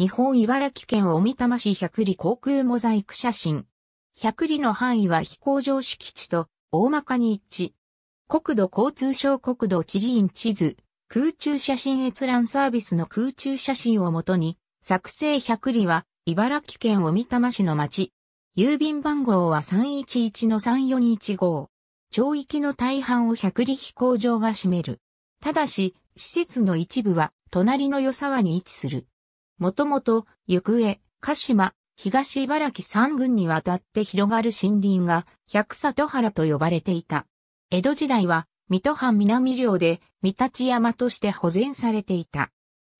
日本茨城県小美玉市百里航空モザイク写真。百里の範囲は飛行場敷地と大まかに一致。国土交通省国土地理院地図、空中写真閲覧サービスの空中写真をもとに、作成百里は茨城県小美玉市の町。郵便番号は311-3415。町域の大半を百里飛行場が占める。ただし、施設の一部は隣の与沢に位置する。もともと、行方、鹿島、東茨城三郡にわたって広がる森林が、百里原と呼ばれていた。江戸時代は、水戸藩南領で、三立山として保全されていた。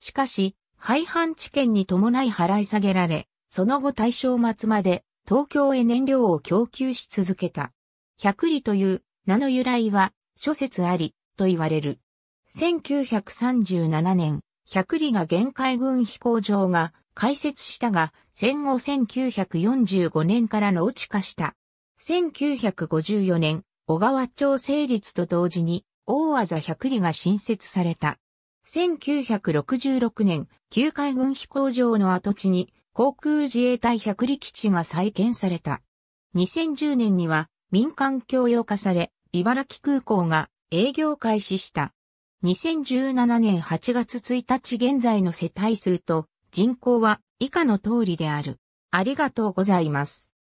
しかし、廃藩置県に伴い払い下げられ、その後大正末まで、東京へ燃料を供給し続けた。百里という名の由来は諸説ありと言われる。1937年、百里が限界軍飛行場が開設したが、戦後1945年から農地化した。1954年、小川町成立と同時に、大技百里が新設された。1966年、旧海軍飛行場の跡地に、航空自衛隊百里基地が再建された。2010年には、民間共用化され、茨城空港が営業開始した。2017年8月1日現在の世帯数と人口は以下の通りである。ありがとうございます。